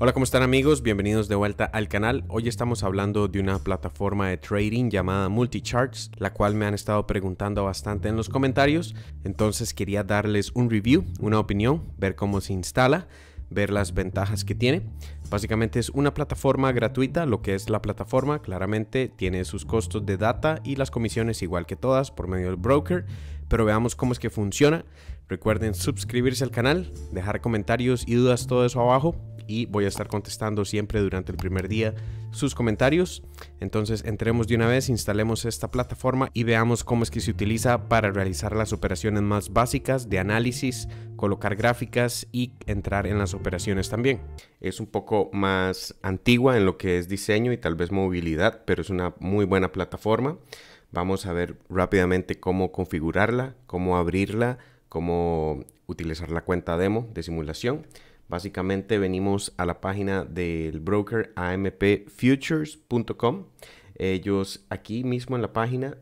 Hola, ¿cómo están amigos? Bienvenidos de vuelta al canal. Hoy estamos hablando de una plataforma de trading llamada Multicharts, la cual me han estado preguntando bastante en los comentarios. Entonces quería darles un review, una opinión, ver cómo se instala, ver las ventajas que tiene. Básicamente es una plataforma gratuita, lo que es la plataforma claramente tiene sus costos de data y las comisiones igual que todas por medio del broker, pero veamos cómo es que funciona. Recuerden suscribirse al canal, dejar comentarios y dudas, todo eso abajo y voy a estar contestando siempre durante el primer día sus comentarios. Entonces entremos de una vez, instalemos esta plataforma y veamos cómo es que se utiliza para realizar las operaciones más básicas de análisis, colocar gráficas y entrar en las operaciones también. Es un poco más antigua en lo que es diseño y tal vez movilidad, pero es una muy buena plataforma. Vamos a ver rápidamente cómo configurarla, cómo abrirla, cómo utilizar la cuenta demo de simulación. Básicamente venimos a la página del broker ampfutures.com. Ellos aquí mismo en la página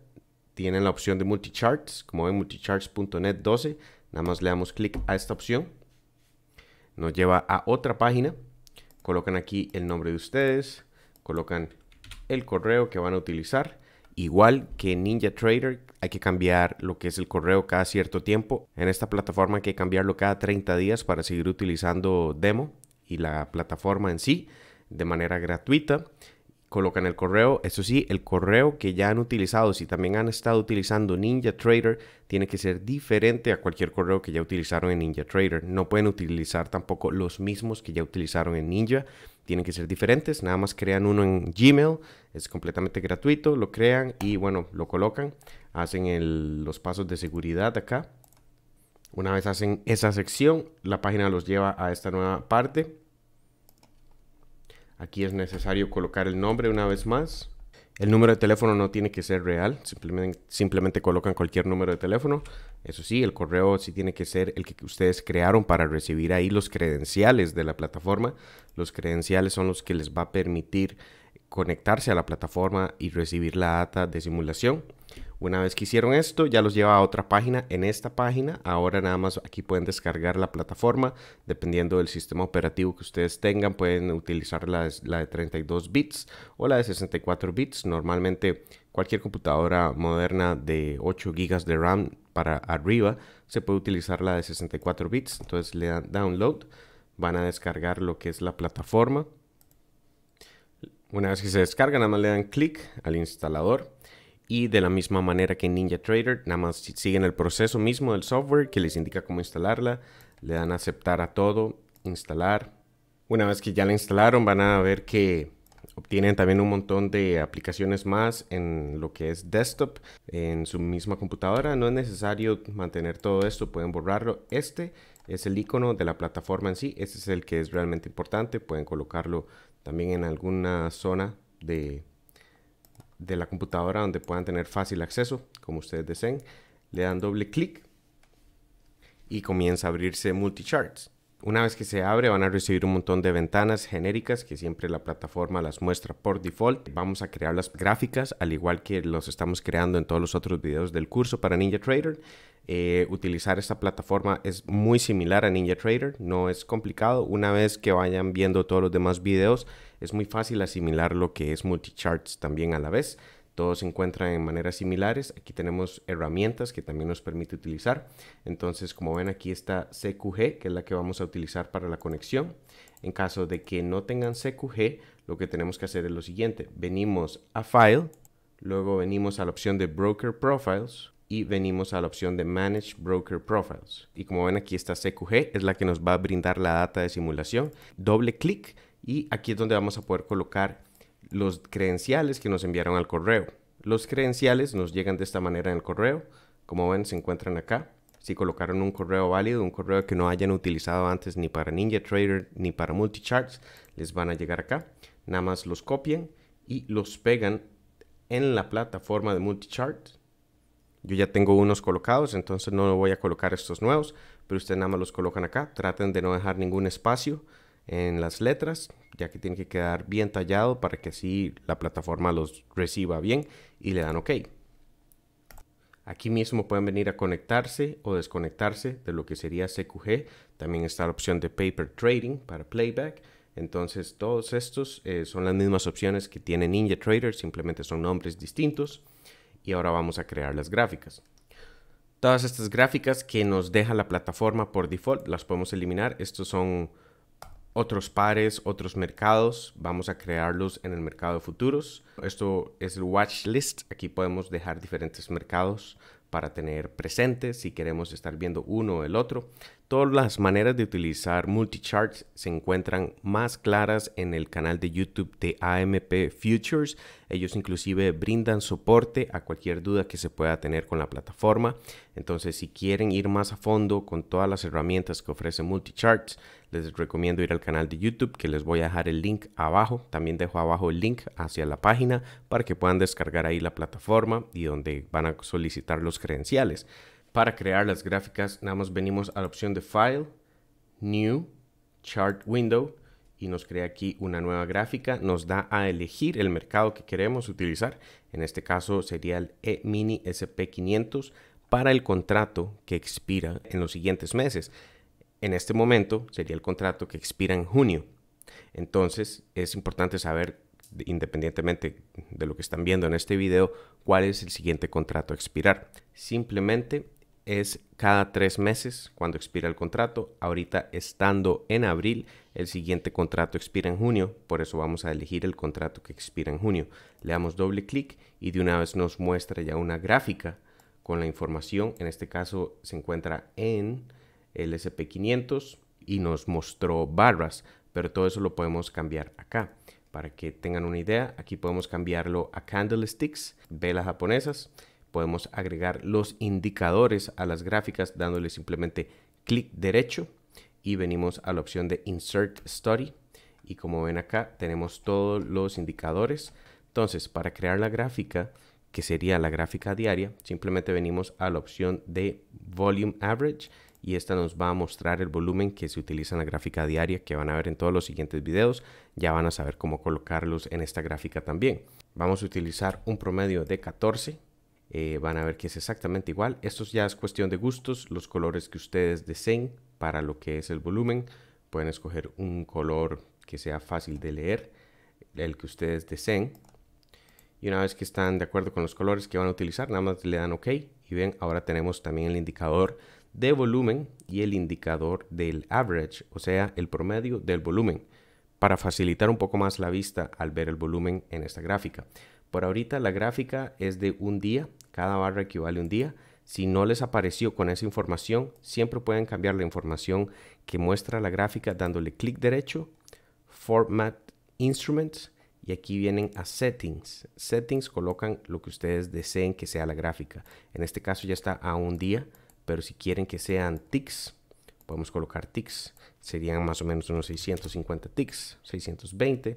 tienen la opción de multicharts, como ven multicharts.net 12. Nada más le damos clic a esta opción. Nos lleva a otra página. Colocan aquí el nombre de ustedes, colocan el correo que van a utilizar Igual que Ninja Trader, hay que cambiar lo que es el correo cada cierto tiempo. En esta plataforma hay que cambiarlo cada 30 días para seguir utilizando Demo y la plataforma en sí de manera gratuita. Colocan el correo, eso sí, el correo que ya han utilizado, si también han estado utilizando Ninja Trader, tiene que ser diferente a cualquier correo que ya utilizaron en Ninja Trader. No pueden utilizar tampoco los mismos que ya utilizaron en Ninja tienen que ser diferentes. Nada más crean uno en Gmail, es completamente gratuito, lo crean y bueno, lo colocan. Hacen los pasos de seguridad acá. Una vez hacen esa sección, la página los lleva a esta nueva parte. Aquí es necesario colocar el nombre una vez más. El número de teléfono no tiene que ser real, simplemente, colocan cualquier número de teléfono. Eso sí, el correo sí tiene que ser el que ustedes crearon para recibir ahí los credenciales de la plataforma. Los credenciales son los que les va a permitir conectarse a la plataforma y recibir la data de simulación. Una vez que hicieron esto, ya los lleva a otra página. En esta página, ahora nada más aquí pueden descargar la plataforma. Dependiendo del sistema operativo que ustedes tengan, pueden utilizar la, de 32 bits o la de 64 bits. Normalmente cualquier computadora moderna de 8 gigas de RAM para arriba se puede utilizar la de 64 bits. Entonces le dan download. Van a descargar lo que es la plataforma. Una vez que se descarga, nada más le dan clic al instalador y de la misma manera que NinjaTrader, nada más siguen el proceso mismo del software que les indica cómo instalarla, le dan a aceptar a todo, instalar. Una vez que ya la instalaron van a ver que obtienen también un montón de aplicaciones más en lo que es desktop, en su misma computadora. No es necesario mantener todo esto, pueden borrarlo. Este es el icono de la plataforma en sí, este es el que es realmente importante. Pueden colocarlo también en alguna zona de de la computadora donde puedan tener fácil acceso, como ustedes deseen. Le dan doble clic y comienza a abrirse Multicharts. Una vez que se abre van a recibir un montón de ventanas genéricas que siempre la plataforma las muestra por default. Vamos a crear las gráficas al igual que los estamos creando en todos los otros videos del curso para NinjaTrader. Eh, utilizar esta plataforma es muy similar a NinjaTrader, no es complicado. Una vez que vayan viendo todos los demás videos es muy fácil asimilar lo que es multicharts también a la vez. Todos se encuentran en maneras similares. Aquí tenemos herramientas que también nos permite utilizar. Entonces, como ven, aquí está CQG, que es la que vamos a utilizar para la conexión. En caso de que no tengan CQG, lo que tenemos que hacer es lo siguiente. Venimos a File, luego venimos a la opción de Broker Profiles, y venimos a la opción de Manage Broker Profiles. Y como ven aquí está CQG es la que nos va a brindar la data de simulación. Doble clic y aquí es donde vamos a poder colocar los credenciales que nos enviaron al correo. Los credenciales nos llegan de esta manera en el correo. Como ven, se encuentran acá. Si colocaron un correo válido, un correo que no hayan utilizado antes ni para NinjaTrader ni para Multicharts, les van a llegar acá. Nada más los copien y los pegan en la plataforma de Multichart. Yo ya tengo unos colocados, entonces no voy a colocar estos nuevos, pero ustedes nada más los colocan acá. Traten de no dejar ningún espacio en las letras, ya que tiene que quedar bien tallado para que así la plataforma los reciba bien y le dan OK. Aquí mismo pueden venir a conectarse o desconectarse de lo que sería CQG. También está la opción de Paper Trading para playback. Entonces todos estos eh, son las mismas opciones que tiene Trader. simplemente son nombres distintos. Y ahora vamos a crear las gráficas. Todas estas gráficas que nos deja la plataforma por default las podemos eliminar. Estos son otros pares, otros mercados. Vamos a crearlos en el mercado de futuros. Esto es el watch list. Aquí podemos dejar diferentes mercados para tener presente si queremos estar viendo uno o el otro. Todas las maneras de utilizar multicharts se encuentran más claras en el canal de YouTube de AMP Futures. Ellos inclusive brindan soporte a cualquier duda que se pueda tener con la plataforma. Entonces, si quieren ir más a fondo con todas las herramientas que ofrece multicharts, les recomiendo ir al canal de YouTube que les voy a dejar el link abajo. También dejo abajo el link hacia la página para que puedan descargar ahí la plataforma y donde van a solicitar los credenciales. Para crear las gráficas, nada más venimos a la opción de File, New, Chart Window y nos crea aquí una nueva gráfica. Nos da a elegir el mercado que queremos utilizar. En este caso sería el E-Mini SP500 para el contrato que expira en los siguientes meses. En este momento sería el contrato que expira en junio. Entonces es importante saber independientemente de lo que están viendo en este video, cuál es el siguiente contrato a expirar. Simplemente es cada tres meses cuando expira el contrato. Ahorita estando en abril, el siguiente contrato expira en junio, por eso vamos a elegir el contrato que expira en junio. Le damos doble clic y de una vez nos muestra ya una gráfica con la información. En este caso se encuentra en el SP500 y nos mostró barras, pero todo eso lo podemos cambiar acá. Para que tengan una idea, aquí podemos cambiarlo a candlesticks, velas japonesas. Podemos agregar los indicadores a las gráficas dándole simplemente clic derecho y venimos a la opción de Insert Study. Y como ven acá, tenemos todos los indicadores. Entonces, para crear la gráfica, que sería la gráfica diaria, simplemente venimos a la opción de Volume Average y esta nos va a mostrar el volumen que se utiliza en la gráfica diaria que van a ver en todos los siguientes videos. Ya van a saber cómo colocarlos en esta gráfica también. Vamos a utilizar un promedio de 14. Eh, van a ver que es exactamente igual. Esto ya es cuestión de gustos, los colores que ustedes deseen para lo que es el volumen. Pueden escoger un color que sea fácil de leer, el que ustedes deseen. Y una vez que están de acuerdo con los colores que van a utilizar, nada más le dan OK y ven, ahora tenemos también el indicador de volumen y el indicador del average, o sea, el promedio del volumen, para facilitar un poco más la vista al ver el volumen en esta gráfica. Por ahorita la gráfica es de un día, cada barra equivale a un día. Si no les apareció con esa información, siempre pueden cambiar la información que muestra la gráfica dándole clic derecho, Format Instruments, y aquí vienen a Settings. Settings colocan lo que ustedes deseen que sea la gráfica. En este caso ya está a un día pero si quieren que sean ticks, podemos colocar ticks. Serían más o menos unos 650 ticks, 620,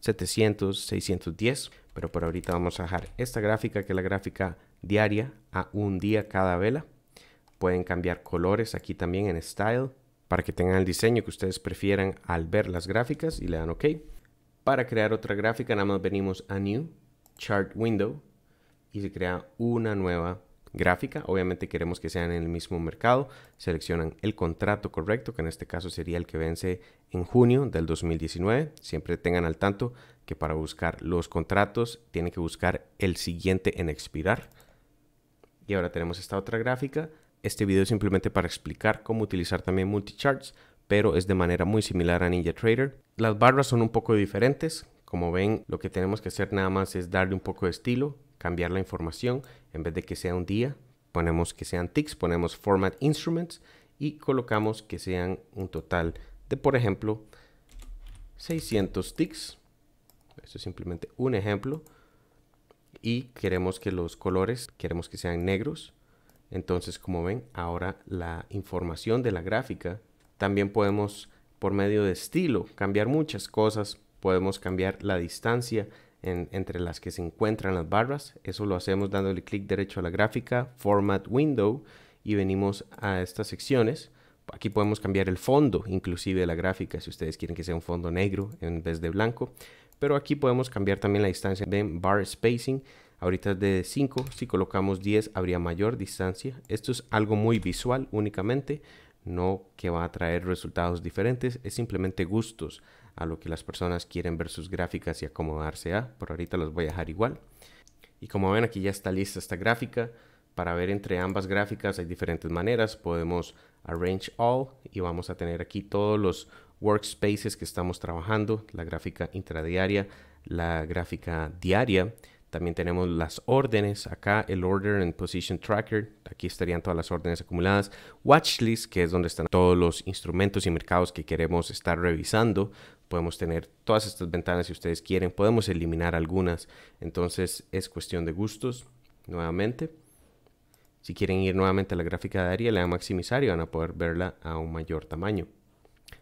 700, 610. Pero por ahorita vamos a dejar esta gráfica, que es la gráfica diaria a un día cada vela. Pueden cambiar colores aquí también en Style para que tengan el diseño que ustedes prefieran al ver las gráficas y le dan OK. Para crear otra gráfica nada más venimos a New, Chart Window y se crea una nueva gráfica. Obviamente queremos que sean en el mismo mercado. Seleccionan el contrato correcto, que en este caso sería el que vence en junio del 2019. Siempre tengan al tanto que para buscar los contratos tienen que buscar el siguiente en expirar. Y ahora tenemos esta otra gráfica. Este video es simplemente para explicar cómo utilizar también multicharts, pero es de manera muy similar a NinjaTrader. Las barras son un poco diferentes. Como ven, lo que tenemos que hacer nada más es darle un poco de estilo cambiar la información. En vez de que sea un día, ponemos que sean ticks, ponemos format instruments y colocamos que sean un total de, por ejemplo, 600 ticks. Esto es simplemente un ejemplo. Y queremos que los colores, queremos que sean negros. Entonces, como ven, ahora la información de la gráfica también podemos, por medio de estilo, cambiar muchas cosas. Podemos cambiar la distancia entre las que se encuentran las barras. Eso lo hacemos dándole clic derecho a la gráfica, Format Window, y venimos a estas secciones. Aquí podemos cambiar el fondo, inclusive la gráfica, si ustedes quieren que sea un fondo negro en vez de blanco. Pero aquí podemos cambiar también la distancia de bar spacing. Ahorita es de 5, si colocamos 10 habría mayor distancia. Esto es algo muy visual únicamente, no que va a traer resultados diferentes, es simplemente gustos a lo que las personas quieren ver sus gráficas y acomodarse a. Por ahorita los voy a dejar igual. Y como ven aquí ya está lista esta gráfica. Para ver entre ambas gráficas hay diferentes maneras. Podemos arrange all y vamos a tener aquí todos los workspaces que estamos trabajando. La gráfica intradiaria, la gráfica diaria, también tenemos las órdenes acá, el Order and Position Tracker, aquí estarían todas las órdenes acumuladas. Watchlist, que es donde están todos los instrumentos y mercados que queremos estar revisando. Podemos tener todas estas ventanas si ustedes quieren, podemos eliminar algunas. Entonces es cuestión de gustos, nuevamente. Si quieren ir nuevamente a la gráfica de área, le a maximizar y van a poder verla a un mayor tamaño.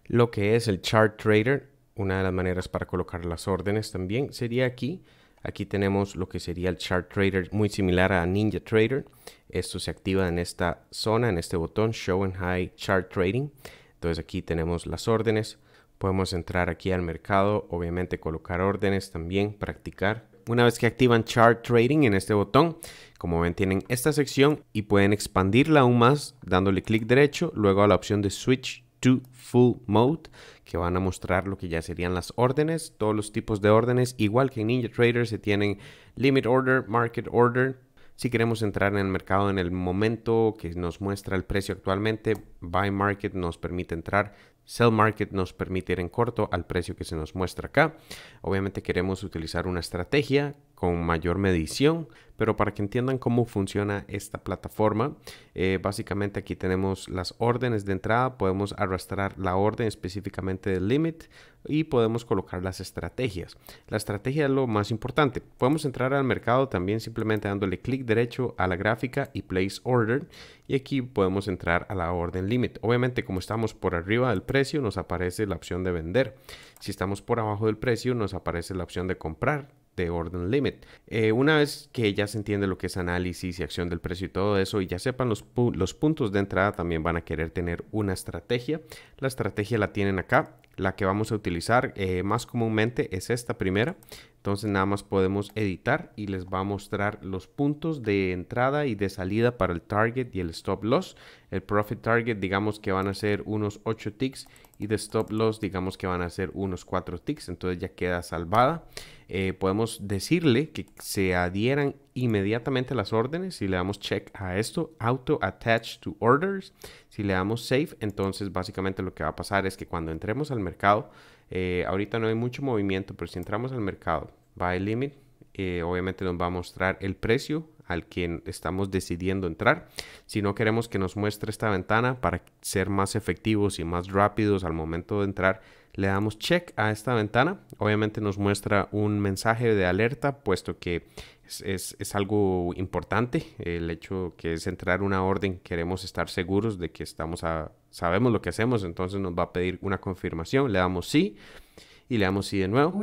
Lo que es el Chart Trader, una de las maneras para colocar las órdenes también sería aquí Aquí tenemos lo que sería el Chart Trader, muy similar a Ninja Trader. Esto se activa en esta zona, en este botón Show and High Chart Trading. Entonces aquí tenemos las órdenes. Podemos entrar aquí al mercado, obviamente colocar órdenes también, practicar. Una vez que activan Chart Trading en este botón, como ven tienen esta sección y pueden expandirla aún más dándole clic derecho, luego a la opción de Switch to full mode, que van a mostrar lo que ya serían las órdenes, todos los tipos de órdenes, igual que en NinjaTrader se tienen limit order, market order. Si queremos entrar en el mercado en el momento que nos muestra el precio actualmente, buy market nos permite entrar, sell market nos permite ir en corto al precio que se nos muestra acá. Obviamente queremos utilizar una estrategia con mayor medición, pero para que entiendan cómo funciona esta plataforma, eh, básicamente aquí tenemos las órdenes de entrada, podemos arrastrar la orden específicamente del limit y podemos colocar las estrategias. La estrategia es lo más importante. Podemos entrar al mercado también simplemente dándole clic derecho a la gráfica y place order y aquí podemos entrar a la orden limit. Obviamente como estamos por arriba del precio nos aparece la opción de vender. Si estamos por abajo del precio nos aparece la opción de comprar de orden Limit. Eh, una vez que ya se entiende lo que es análisis y acción del precio y todo eso, y ya sepan los, puntos de entrada, también van a querer tener una estrategia. La estrategia la tienen acá. La que vamos a utilizar eh, más comúnmente es esta primera. Entonces nada más podemos editar y les va a mostrar los puntos de entrada y de salida para el target y el stop loss. El profit target digamos que van a ser unos 8 ticks y de stop loss digamos que van a ser unos 4 ticks. Entonces ya queda salvada. Eh, podemos decirle que se adhieran inmediatamente las órdenes. Si le damos check a esto, auto attach to orders. Si le damos save, entonces básicamente lo que va a pasar es que cuando entremos al mercado, eh, ahorita no hay mucho movimiento, pero si entramos al mercado, buy limit, eh, obviamente nos va a mostrar el precio al que estamos decidiendo entrar. Si no queremos que nos muestre esta ventana para ser más efectivos y más rápidos al momento de entrar, le damos check a esta ventana. Obviamente nos muestra un mensaje de alerta, puesto que es, algo importante el hecho que es entrar una orden. Queremos estar seguros de que estamos a, sabemos lo que hacemos, entonces nos va a pedir una confirmación. Le damos sí y le damos sí de nuevo.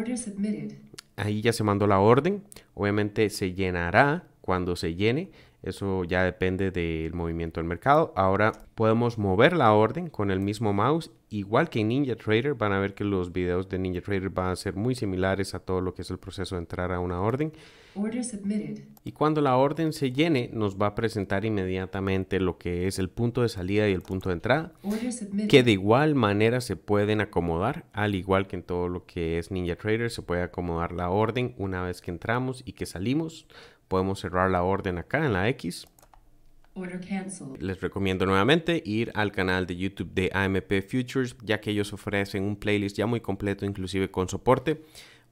Ahí ya se mandó la orden. Obviamente se llenará cuando se llene eso ya depende del movimiento del mercado. Ahora podemos mover la orden con el mismo mouse, igual que en trader Van a ver que los videos de ninja trader van a ser muy similares a todo lo que es el proceso de entrar a una orden. Y cuando la orden se llene, nos va a presentar inmediatamente lo que es el punto de salida y el punto de entrada, que de igual manera se pueden acomodar, al igual que en todo lo que es ninja trader se puede acomodar la orden una vez que entramos y que salimos podemos cerrar la orden acá en la X. Les recomiendo nuevamente ir al canal de YouTube de AMP Futures, ya que ellos ofrecen un playlist ya muy completo, inclusive con soporte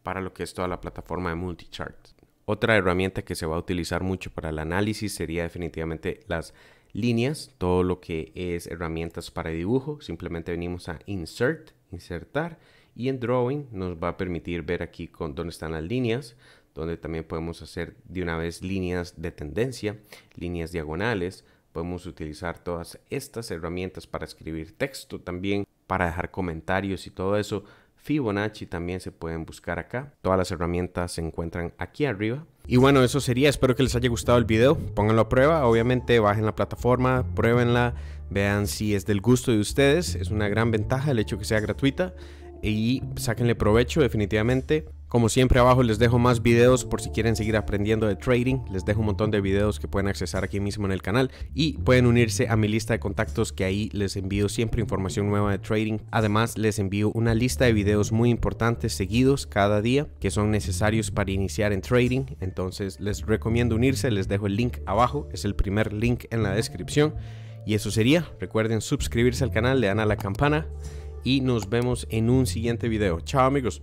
para lo que es toda la plataforma de Multichart. Otra herramienta que se va a utilizar mucho para el análisis sería definitivamente las líneas, todo lo que es herramientas para dibujo. Simplemente venimos a insert, insertar y en drawing nos va a permitir ver aquí con dónde están las líneas, donde también podemos hacer de una vez líneas de tendencia, líneas diagonales. Podemos utilizar todas estas herramientas para escribir texto también, para dejar comentarios y todo eso. Fibonacci también se pueden buscar acá. Todas las herramientas se encuentran aquí arriba. Y bueno, eso sería. Espero que les haya gustado el video. Pónganlo a prueba. Obviamente, bajen la plataforma, pruébenla, vean si es del gusto de ustedes. Es una gran ventaja el hecho que sea gratuita. Y sáquenle provecho, definitivamente. Como siempre abajo les dejo más videos por si quieren seguir aprendiendo de trading. Les dejo un montón de videos que pueden accesar aquí mismo en el canal y pueden unirse a mi lista de contactos que ahí les envío siempre información nueva de trading. Además les envío una lista de videos muy importantes seguidos cada día que son necesarios para iniciar en trading. Entonces les recomiendo unirse, les dejo el link abajo, es el primer link en la descripción. Y eso sería, recuerden suscribirse al canal, le dan a la campana y nos vemos en un siguiente video. Chao amigos.